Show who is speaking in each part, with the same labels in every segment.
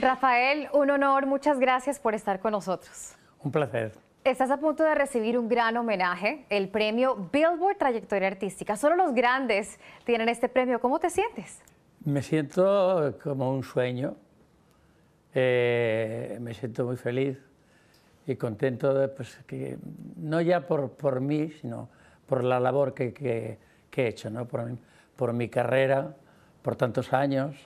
Speaker 1: Rafael, un honor, muchas gracias por estar con nosotros. Un placer. Estás a punto de recibir un gran homenaje, el premio Billboard Trayectoria Artística. Solo los grandes tienen este premio. ¿Cómo te sientes?
Speaker 2: Me siento como un sueño. Eh, me siento muy feliz y contento, de, pues, que, no ya por, mí, sino por la labor que, he hecho, por mi carrera, por tantos años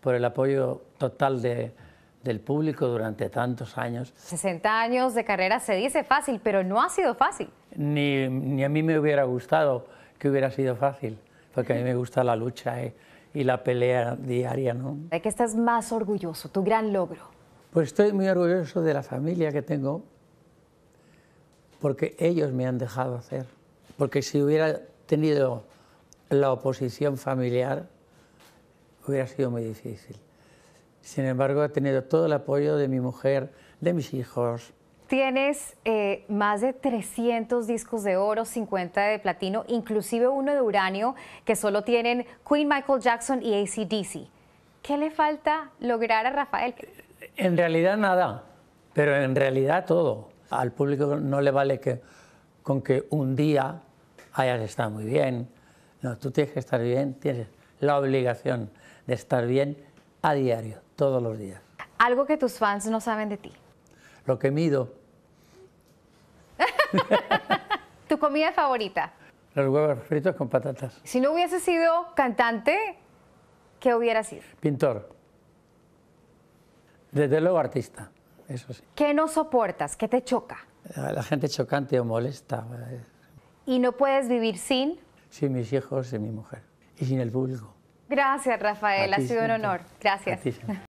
Speaker 2: por el apoyo total del público durante tantos años.
Speaker 1: 60 años de carrera se dice fácil, pero no ha sido fácil.
Speaker 2: Ni, ni a mí me hubiera gustado que hubiera sido fácil, porque a mí me gusta la lucha eh, y la pelea diaria. ¿no?
Speaker 1: ¿De qué estás más orgulloso, tu gran logro?
Speaker 2: Pues estoy muy orgulloso de la familia que tengo, porque ellos me han dejado hacer. Porque si hubiera tenido la oposición familiar, hubiera sido muy difícil. Sin embargo, he tenido todo el apoyo de mi mujer, de mis hijos.
Speaker 1: Tienes eh, más de 300 discos de oro, 50 de platino, inclusive uno de uranio que solo tienen Queen, Michael Jackson y ACDC. ¿Qué le falta lograr a
Speaker 2: Rafael? En realidad nada, pero en realidad todo. Al público no le vale que con que un día hayas estado muy bien. No, tú tienes que estar bien, tienes la obligación de estar bien a diario, todos los días.
Speaker 1: Algo que tus fans no saben de ti.
Speaker 2: Lo que mido.
Speaker 1: ¿Tu comida favorita?
Speaker 2: Los huevos fritos con patatas.
Speaker 1: Si no hubiese sido cantante, ¿qué hubieras sido?
Speaker 2: Pintor. Desde luego artista, eso sí.
Speaker 1: ¿Qué no soportas? ¿Qué te choca?
Speaker 2: La gente chocante o molesta. Eh.
Speaker 1: ¿Y no puedes vivir sin?
Speaker 2: Sin mis hijos y mi mujer y el
Speaker 1: Gracias, Rafael. ha sido un honor. Gracias.